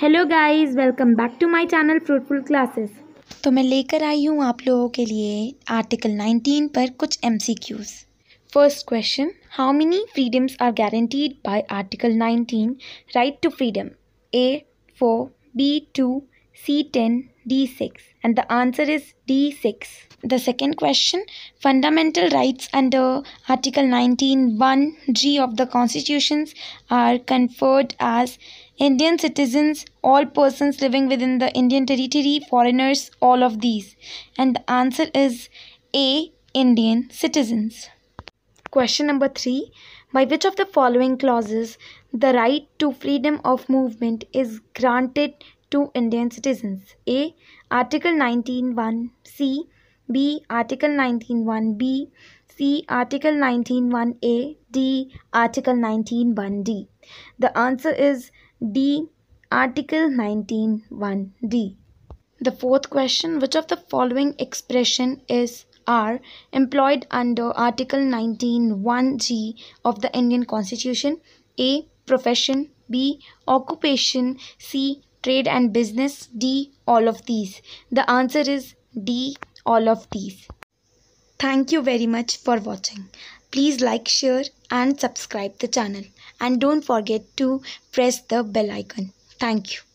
Hello guys welcome back to my channel fruitful classes तो मैं लेकर आई हूँ आप लोगों के लिए आर्टिकल 19 पर कुछ MCQs first question how many freedoms are guaranteed by article 19 right to freedom A four B two C ten D6 and the answer is D6. The second question fundamental rights under Article 19 1G of the constitutions are conferred as Indian citizens, all persons living within the Indian territory, foreigners, all of these. And the answer is A Indian citizens. Question number 3 by which of the following clauses the right to freedom of movement is granted to Indian citizens. A. Article 19.1 C. B. Article 19.1 B. C. Article 19.1 A. D. Article 19.1 D. The answer is D. Article 19.1 D. The fourth question Which of the following expression is are employed under Article 19.1G of the Indian Constitution? A. Profession. B. Occupation. C trade and business? D. All of these. The answer is D. All of these. Thank you very much for watching. Please like, share and subscribe the channel. And don't forget to press the bell icon. Thank you.